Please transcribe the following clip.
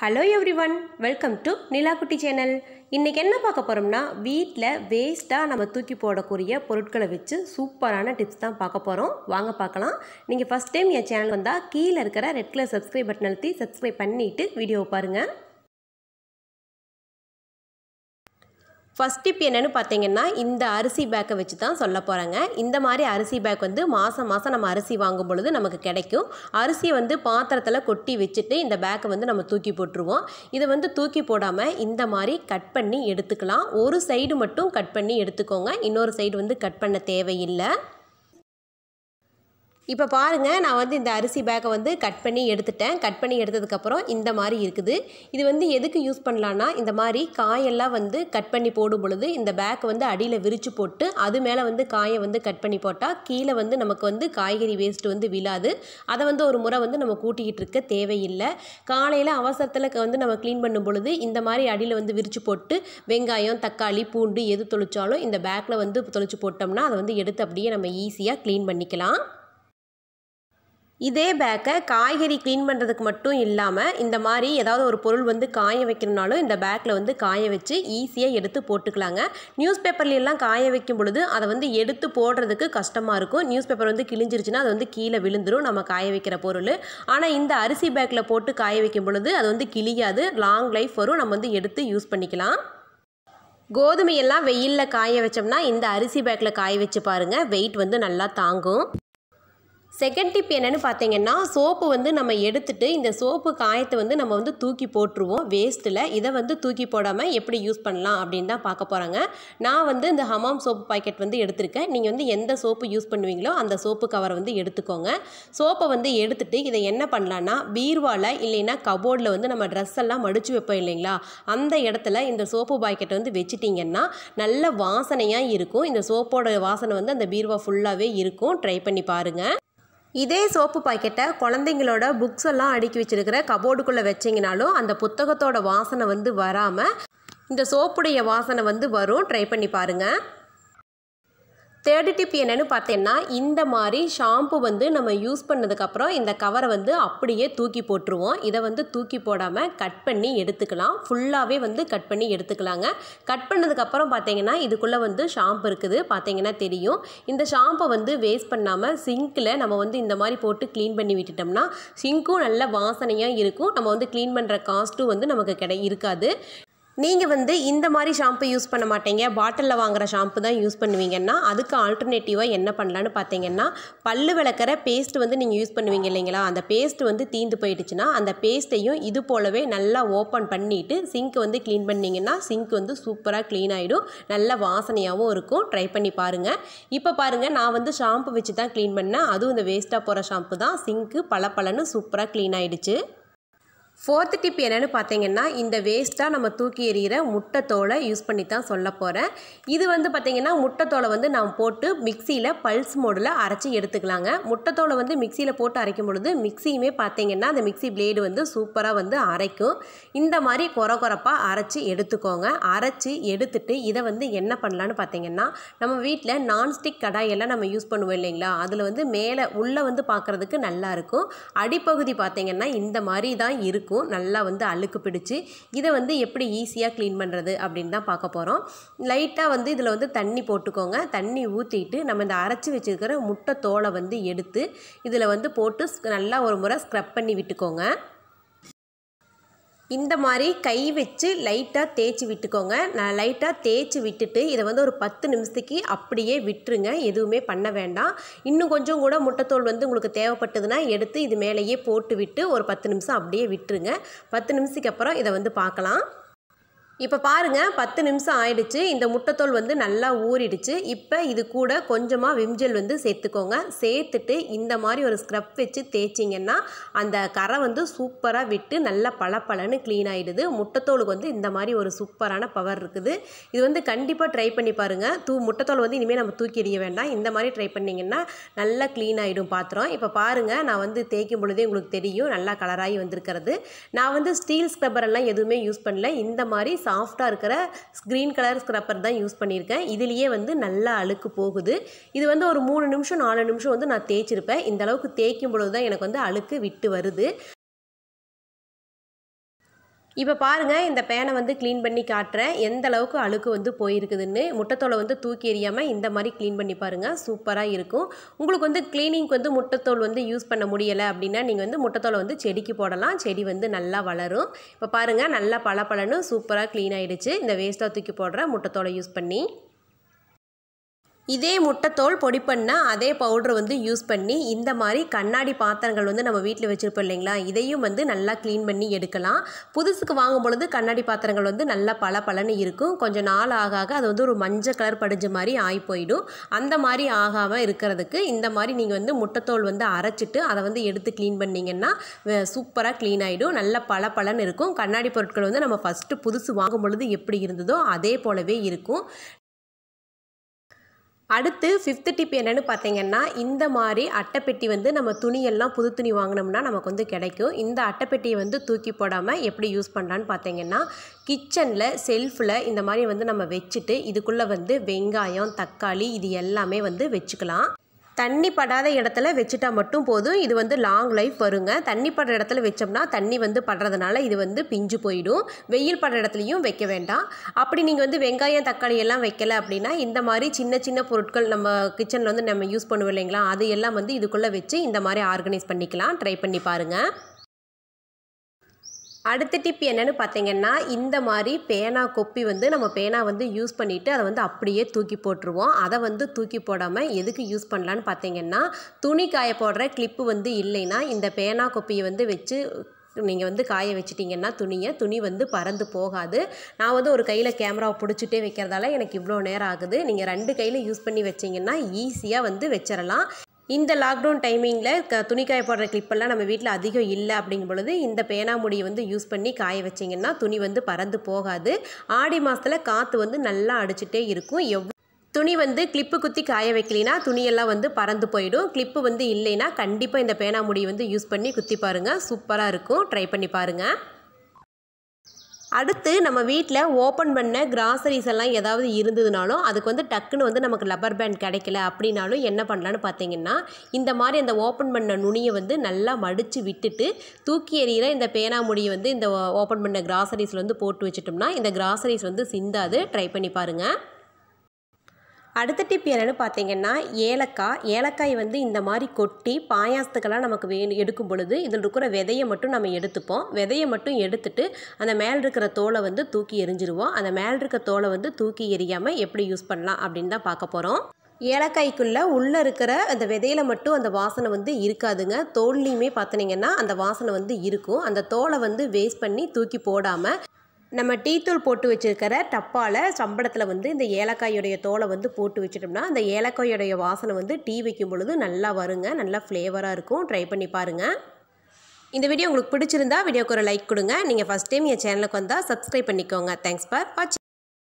hello everyone welcome to நிலாக்குட்டி channel இன்றைக்கி என்ன பார்க்க போகிறோம்னா வீட்டில் வேஸ்ட்டாக நம்ம தூக்கி போடக்கூடிய பொருட்களை வச்சு சூப்பரான டிப்ஸ் தான் பார்க்க போகிறோம் வாங்க பார்க்கலாம் நீங்கள் ஃபஸ்ட் டைம் என் சேனல் வந்தால் கீழே இருக்கிற ரெட் கலர் சப்ஸ்கிரைப் பட்டன் அழுத்தி சப்ஸ்கிரைப் பண்ணிவிட்டு வீடியோவை பாருங்கள் ஃபஸ்ட் டிப் என்னென்னு பார்த்தீங்கன்னா இந்த அரிசி பேக்கை வச்சு தான் சொல்ல போகிறாங்க இந்த மாதிரி அரிசி பேக் வந்து மாதம் மாதம் நம்ம அரிசி வாங்கும் பொழுது நமக்கு கிடைக்கும் அரிசியை வந்து பாத்திரத்தில் கொட்டி வச்சுட்டு இந்த பேக்கை வந்து நம்ம தூக்கி போட்டுருவோம் இதை வந்து தூக்கி போடாமல் இந்த மாதிரி கட் பண்ணி எடுத்துக்கலாம் ஒரு சைடு மட்டும் கட் பண்ணி எடுத்துக்கோங்க இன்னொரு சைடு வந்து கட் பண்ண தேவையில்லை இப்போ பாருங்கள் நான் வந்து இந்த அரிசி பேக்கை வந்து கட் பண்ணி எடுத்துட்டேன் கட் பண்ணி எடுத்ததுக்கப்புறம் இந்த மாதிரி இருக்குது இது வந்து எதுக்கு யூஸ் பண்ணலான்னா இந்த மாதிரி காயெல்லாம் வந்து கட் பண்ணி போடும் பொழுது இந்த பேக் வந்து அடியில் விரித்து போட்டு அது மேலே வந்து காயை வந்து கட் பண்ணி போட்டால் கீழே வந்து நமக்கு வந்து காய்கறி வேஸ்ட்டு வந்து விழாது அதை வந்து ஒரு முறை வந்து நம்ம கூட்டிக்கிட்டு இருக்க தேவையில்லை காலையில் அவசரத்தில் வந்து நம்ம க்ளீன் பண்ணும் பொழுது இந்த மாதிரி அடியில் வந்து விரித்து போட்டு வெங்காயம் தக்காளி பூண்டு எது தொளிச்சாலும் இந்த பேக்கில் வந்து தொளித்து போட்டோம்னா அதை வந்து எடுத்து அப்படியே நம்ம ஈஸியாக க்ளீன் பண்ணிக்கலாம் இதே பேக்கை காய்கறி க்ளீன் பண்ணுறதுக்கு மட்டும் இல்லாமல் இந்த மாதிரி ஏதாவது ஒரு பொருள் வந்து காய வைக்கணுனாலும் இந்த பேக்கில் வந்து காய வச்சு ஈஸியாக எடுத்து போட்டுக்கலாங்க நியூஸ் பேப்பர்லாம் காய வைக்கும் பொழுது அதை வந்து எடுத்து போடுறதுக்கு கஷ்டமாக இருக்கும் நியூஸ் பேப்பர் வந்து கிழிஞ்சிருச்சுன்னா அது வந்து கீழே விழுந்துடும் நம்ம காய வைக்கிற பொருள் ஆனால் இந்த அரிசி பேக்கில் போட்டு காய வைக்கும் பொழுது அது வந்து கிழியாது லாங் லைஃப் வரும் நம்ம வந்து எடுத்து யூஸ் பண்ணிக்கலாம் கோதுமையெல்லாம் வெயிலில் காய வச்சோம்னா இந்த அரிசி பேக்கில் காய வச்சு பாருங்கள் வெயிட் வந்து நல்லா தாங்கும் செகண்ட் டிப் என்னென்னு பார்த்தீங்கன்னா சோப்பு வந்து நம்ம எடுத்துகிட்டு இந்த சோப்பு காயத்தை வந்து நம்ம வந்து தூக்கி போட்டுருவோம் வேஸ்ட்டில் இதை வந்து தூக்கி போடாமல் எப்படி யூஸ் பண்ணலாம் அப்படின்னு தான் பார்க்க போகிறாங்க நான் வந்து இந்த ஹமாம் சோப்பு பாக்கெட் வந்து எடுத்திருக்கேன் நீங்கள் வந்து எந்த சோப்பு யூஸ் பண்ணுவீங்களோ அந்த சோப்பு கவரை வந்து எடுத்துக்கோங்க சோப்பை வந்து எடுத்துட்டு இதை என்ன பண்ணலான்னா பீர்வாவில் இல்லைன்னா கபோர்டில் வந்து நம்ம ட்ரெஸ் எல்லாம் மடித்து வைப்போம் இல்லைங்களா அந்த இடத்துல இந்த சோப்பு பாக்கெட் வந்து வச்சுட்டிங்கன்னா நல்ல வாசனையாக இருக்கும் இந்த சோப்போட வாசனை வந்து அந்த பீர்வா ஃபுல்லாகவே இருக்கும் ட்ரை பண்ணி பாருங்கள் இதே சோப்பு பாக்கெட்டை குழந்தைங்களோட புக்ஸ் எல்லாம் அடுக்கி வச்சிருக்கிற கபோர்டுக்குள்ளே வச்சிங்கனாலும் அந்த புத்தகத்தோட வாசனை வந்து வராமல் இந்த சோப்புடைய வாசனை வந்து வரும் ட்ரை பண்ணி பாருங்கள் தேர்ட் டிப் என்னென்னு பார்த்தீங்கன்னா இந்த மாதிரி ஷாம்பு வந்து நம்ம யூஸ் பண்ணதுக்கப்புறம் இந்த கவரை வந்து அப்படியே தூக்கி போட்டுருவோம் இதை வந்து தூக்கி போடாமல் கட் பண்ணி எடுத்துக்கலாம் ஃபுல்லாகவே வந்து கட் பண்ணி எடுத்துக்கலாங்க கட் பண்ணதுக்கப்புறம் பார்த்தீங்கன்னா இதுக்குள்ளே வந்து ஷாம்பு இருக்குது பார்த்தீங்கன்னா தெரியும் இந்த ஷாம்பை வந்து வேஸ்ட் பண்ணாமல் சிங்கில் நம்ம வந்து இந்த மாதிரி போட்டு க்ளீன் பண்ணி விட்டுட்டோம்னா சிங்க்கும் நல்ல வாசனையாக இருக்கும் நம்ம வந்து க்ளீன் பண்ணுற காஸ்ட்டும் வந்து நமக்கு கிடை இருக்காது நீங்கள் வந்து இந்த மாதிரி ஷாம்பு யூஸ் பண்ண மாட்டீங்க பாட்டிலில் வாங்குகிற ஷாம்பு தான் யூஸ் பண்ணுவீங்கன்னா அதுக்கு ஆல்டர்னேட்டிவாக என்ன பண்ணலான்னு பார்த்தீங்கன்னா பல்லு விளக்கிற பேஸ்ட் வந்து நீங்கள் யூஸ் பண்ணுவீங்க இல்லைங்களா அந்த பேஸ்ட் வந்து தீந்து போயிடுச்சுன்னா அந்த பேஸ்ட்டையும் இது போலவே நல்லா ஓப்பன் பண்ணிவிட்டு சிங்க் வந்து க்ளீன் பண்ணிங்கன்னா சிங்க் வந்து சூப்பராக க்ளீன் ஆகிடும் நல்ல வாசனையாகவும் இருக்கும் ட்ரை பண்ணி பாருங்கள் இப்போ பாருங்கள் நான் வந்து ஷாம்பு வச்சு தான் க்ளீன் பண்ணேன் அதுவும் இந்த வேஸ்ட்டாக போகிற ஷாம்பு தான் சிங்க்கு பல பலன்னு சூப்பராக க்ளீன் ஆகிடுச்சு ஃபோர்த்து டிப் என்னென்னு பார்த்தீங்கன்னா இந்த வேஸ்ட்டாக நம்ம தூக்கி எறிகிற முட்டைத்தோலை யூஸ் பண்ணி தான் சொல்ல போகிறேன் இது வந்து பார்த்திங்கன்னா முட்டைத்தோலை வந்து நாம் போட்டு மிக்சியில் பல்ஸ் மோடில் அரைச்சி எடுத்துக்கலாங்க முட்டைத்தோலை வந்து மிக்சியில் போட்டு அரைக்கும் பொழுது மிக்சியுமே பார்த்திங்கன்னா அந்த மிக்சி பிளேடு வந்து சூப்பராக வந்து அரைக்கும் இந்த மாதிரி குறை குறப்பாக அரைச்சி எடுத்துக்கோங்க அரைச்சி எடுத்துட்டு இதை வந்து என்ன பண்ணலான்னு பார்த்தீங்கன்னா நம்ம வீட்டில் நான்ஸ்டிக் கடாயெல்லாம் நம்ம யூஸ் பண்ணுவோம் இல்லைங்களா அதில் வந்து மேலே உள்ளே வந்து பார்க்குறதுக்கு நல்லாயிருக்கும் அடிப்பகுதி பார்த்திங்கன்னா இந்த மாதிரி தான் இருக்கும் இருக்கும் நல்லா வந்து அழுக்கு பிடிச்சி இதை வந்து எப்படி ஈஸியாக க்ளீன் பண்ணுறது அப்படின்னு தான் பார்க்க போகிறோம் லைட்டாக வந்து இதில் வந்து தண்ணி போட்டுக்கோங்க தண்ணி ஊற்றிட்டு நம்ம இந்த அரைச்சி வச்சுருக்கிற முட்டை தோலை வந்து எடுத்து இதில் வந்து போட்டு நல்லா ஒரு முறை ஸ்க்ரப் பண்ணி விட்டுக்கோங்க இந்த மாதிரி கை வச்சு லைட்டாக தேய்ச்சி விட்டுக்கோங்க நான் லைட்டாக தேய்ச்சி விட்டுட்டு இதை வந்து ஒரு பத்து நிமிஷத்துக்கு அப்படியே விட்டுருங்க எதுவுமே பண்ண வேண்டாம் இன்னும் கொஞ்சம் கூட முட்டைத்தோல் வந்து உங்களுக்கு தேவைப்பட்டதுன்னா எடுத்து இது மேலேயே போட்டு விட்டு ஒரு பத்து நிமிஷம் அப்படியே விட்டுருங்க பத்து நிமிஷத்துக்கு அப்புறம் இதை வந்து பார்க்கலாம் இப்போ பாருங்கள் பத்து நிமிஷம் ஆயிடுச்சு இந்த முட்டைத்தோல் வந்து நல்லா ஊறிடுச்சு இப்போ இது கூட கொஞ்சமாக விம்ஜெல் வந்து சேர்த்துக்கோங்க சேர்த்துட்டு இந்த மாதிரி ஒரு ஸ்க்ரப் வச்சு தேய்ச்சிங்கன்னா அந்த கரை வந்து சூப்பராக விட்டு நல்லா பளபளன்னு க்ளீன் ஆகிடுது முட்டைத்தோலுக்கு வந்து இந்த மாதிரி ஒரு சூப்பரான பவர் இருக்குது இது வந்து கண்டிப்பாக ட்ரை பண்ணி பாருங்கள் தூ முட்டைத்தோல் வந்து இனிமேல் நம்ம தூக்கி எறிய வேண்டாம் இந்த மாதிரி ட்ரை பண்ணிங்கன்னா நல்லா க்ளீன் ஆகிடும் பாத்திரம் இப்போ பாருங்கள் நான் வந்து தேய்க்கும் பொழுதே உங்களுக்கு தெரியும் நல்லா கலராகி வந்திருக்கிறது நான் வந்து ஸ்டீல் ஸ்க்ரப்பரெல்லாம் எதுவுமே யூஸ் பண்ணல இந்த மாதிரி சாஃப்டாக இருக்கிற ஸ்க்ரீன் கலர் ஸ்க்ரப்பர் தான் யூஸ் பண்ணியிருக்கேன் இதுலேயே வந்து நல்லா அழுக்கு போகுது இது வந்து ஒரு மூணு நிமிஷம் நாலு நிமிஷம் வந்து நான் தேய்ச்சிருப்பேன் இந்தளவுக்கு தேய்க்கும் பொழுது தான் எனக்கு வந்து அழுக்கு விட்டு வருது இப்போ பாருங்கள் இந்த பேனை வந்து க்ளீன் பண்ணி காட்டுறேன் எந்த அளவுக்கு அழுக்கு வந்து போயிருக்குதுன்னு முட்டைத்தோலை வந்து தூக்கி எறியாமல் இந்த மாதிரி க்ளீன் பண்ணி பாருங்கள் சூப்பராக இருக்கும் உங்களுக்கு வந்து க்ளீனிங்க்கு வந்து முட்டைத்தோல் வந்து யூஸ் பண்ண முடியலை அப்படின்னா நீங்கள் வந்து முட்டைத்தோலை வந்து செடிக்கு போடலாம் செடி வந்து நல்லா வளரும் இப்போ பாருங்கள் நல்லா பல பலன்னு சூப்பராக க்ளீன் ஆகிடுச்சு இந்த வேஸ்ட்டாக தூக்கி போடுற முட்டைத்தோலை யூஸ் பண்ணி இதே முட்டைத்தோல் பொடி பண்ண அதே பவுட்ரு வந்து யூஸ் பண்ணி இந்த மாதிரி கண்ணாடி பாத்திரங்கள் வந்து நம்ம வீட்டில் வச்சுருப்போம் இல்லைங்களா இதையும் வந்து நல்லா க்ளீன் பண்ணி எடுக்கலாம் புதுசுக்கு வாங்கும் பொழுது கண்ணாடி பாத்திரங்கள் வந்து நல்லா பல பலன்னு இருக்கும் கொஞ்சம் நாள் ஆக ஆக அது வந்து ஒரு மஞ்சள் கலர் படிஞ்ச மாதிரி ஆகி போயிடும் அந்த மாதிரி ஆகாமல் இருக்கிறதுக்கு இந்த மாதிரி நீங்கள் வந்து முட்டைத்தோல் வந்து அரைச்சிட்டு அதை வந்து எடுத்து க்ளீன் பண்ணிங்கன்னா சூப்பராக க்ளீன் ஆகிடும் நல்லா பல பலன் இருக்கும் கண்ணாடி பொருட்கள் வந்து நம்ம ஃபஸ்ட்டு புதுசு வாங்கும் பொழுது எப்படி இருந்ததோ அதே போலவே இருக்கும் அடுத்து ஃபிஃப்த்து டிப் என்னென்னு பார்த்தீங்கன்னா இந்த மாதிரி அட்டைப்பெட்டி வந்து நம்ம துணியெல்லாம் புது துணி வாங்கினோம்னா நமக்கு வந்து கிடைக்கும் இந்த அட்டைப்பெட்டியை வந்து தூக்கி போடாமல் எப்படி யூஸ் பண்ணுறான்னு பார்த்தீங்கன்னா கிச்சனில் செல்ஃபில் இந்த மாதிரி வந்து நம்ம வச்சுட்டு இதுக்குள்ளே வந்து வெங்காயம் தக்காளி இது எல்லாமே வந்து வச்சுக்கலாம் தண்ணி படாத இடத்துல வச்சுட்டா மட்டும் போதும் இது வந்து லாங் லைஃப் வருங்க தண்ணி படுற இடத்துல வச்சோம்னா தண்ணி வந்து படுறதுனால இது வந்து பிஞ்சு போயிடும் வெயில் படுற இடத்துலையும் வைக்க வேண்டாம் அப்படி நீங்கள் வந்து வெங்காயம் தக்காளி எல்லாம் வைக்கல அப்படின்னா இந்த மாதிரி சின்ன சின்ன பொருட்கள் நம்ம கிச்சனில் வந்து நம்ம யூஸ் பண்ணுவோம் இல்லைங்களா அது எல்லாம் வந்து இதுக்குள்ளே வச்சு இந்த மாதிரி ஆர்கனைஸ் பண்ணிக்கலாம் ட்ரை பண்ணி பாருங்கள் அடுத்த டிப் என்னென்னு பார்த்தீங்கன்னா இந்த மாதிரி பேனா கொப்பி வந்து நம்ம பேனா வந்து யூஸ் பண்ணிவிட்டு அதை வந்து அப்படியே தூக்கி போட்டுருவோம் அதை வந்து தூக்கி போடாமல் எதுக்கு யூஸ் பண்ணலான்னு பார்த்தீங்கன்னா துணி காய போடுற கிளிப்பு வந்து இல்லைன்னா இந்த பேனா கொப்பியை வந்து வச்சு நீங்கள் வந்து காய வச்சிட்டிங்கன்னா துணியை துணி வந்து பறந்து போகாது நான் வந்து ஒரு கையில் கேமராவை பிடிச்சிட்டே வைக்கிறதால எனக்கு இவ்வளோ நேரம் ஆகுது நீங்கள் ரெண்டு கையில் யூஸ் பண்ணி வச்சிங்கன்னா ஈஸியாக வந்து வச்சிடலாம் இந்த லாக்டவுன் டைமிங்கில் க துணி காய போடுற கிளிப்பெல்லாம் நம்ம வீட்டில் அதிகம் இல்லை அப்படிங்கும் பொழுது இந்த பேனாமுடியை வந்து யூஸ் பண்ணி காய வச்சிங்கன்னா துணி வந்து பறந்து போகாது ஆடி மாதத்தில் காற்று வந்து நல்லா அடிச்சுட்டே இருக்கும் எவ் துணி வந்து கிளிப்பு குத்தி காய வைக்கலினா துணியெல்லாம் வந்து பறந்து போயிடும் கிளிப்பு வந்து இல்லைன்னா கண்டிப்பாக இந்த பேனாமுடி வந்து யூஸ் பண்ணி குத்தி பாருங்கள் சூப்பராக இருக்கும் ட்ரை பண்ணி பாருங்கள் அடுத்து நம்ம வீட்டில் ஓப்பன் பண்ண கிராசரிஸ் எல்லாம் ஏதாவது இருந்ததுனாலும் அதுக்கு வந்து டக்குன்னு வந்து நமக்கு லப்பர் பேண்ட் கிடைக்கல அப்படின்னாலும் என்ன பண்ணலான்னு பார்த்தீங்கன்னா இந்த மாதிரி அந்த ஓப்பன் பண்ண நுனியை வந்து நல்லா மடித்து விட்டுட்டு தூக்கி எறிகிற இந்த பேனா முடியை வந்து இந்த ஓப்பன் பண்ண கிராசரிஸில் வந்து போட்டு வச்சுட்டோம்னா இந்த கிராசரிஸ் வந்து சிந்தாது ட்ரை பண்ணி பாருங்கள் அடுத்த டிப் என்னென்னு பார்த்தீங்கன்னா ஏலக்காய் ஏலக்காய் வந்து இந்த மாதிரி கொட்டி பாயாசத்துக்கெல்லாம் நமக்கு வே எடுக்கும் பொழுது இதில் இருக்கிற விதையை மட்டும் நம்ம எடுத்துப்போம் விதையை மட்டும் எடுத்துட்டு அந்த மேல் இருக்கிற தோலை வந்து தூக்கி எரிஞ்சிருவோம் அந்த மேல் இருக்கிற தோலை வந்து தூக்கி எரியாமல் எப்படி யூஸ் பண்ணலாம் அப்படின்னு தான் பார்க்க போகிறோம் ஏலக்காய்க்குள்ளே உள்ளே இருக்கிற அந்த விதையில மட்டும் அந்த வாசனை வந்து இருக்காதுங்க தோல்லையுமே பார்த்தனீங்கன்னா அந்த வாசனை வந்து இருக்கும் அந்த தோலை வந்து வேஸ்ட் பண்ணி தூக்கி போடாமல் நம்ம டீத்தூள் போட்டு வச்சுருக்கிற டப்பாவில் சம்பளத்தில் வந்து இந்த ஏலக்காயுடைய தோலை வந்து போட்டு வச்சிட்டோம்னா அந்த ஏலக்காயுடைய வாசனை வந்து டீ வைக்கும் பொழுது நல்லா வருங்க நல்லா ஃப்ளேவராக இருக்கும் ட்ரை பண்ணி பாருங்கள் இந்த வீடியோ உங்களுக்கு பிடிச்சிருந்தா வீடியோக்கு ஒரு லைக் கொடுங்க நீங்கள் ஃபஸ்ட் டைம் என் சேனலுக்கு வந்தால் சப்ஸ்கிரைப் பண்ணிக்கோங்க தேங்க்ஸ் ஃபார் வாட்சிங்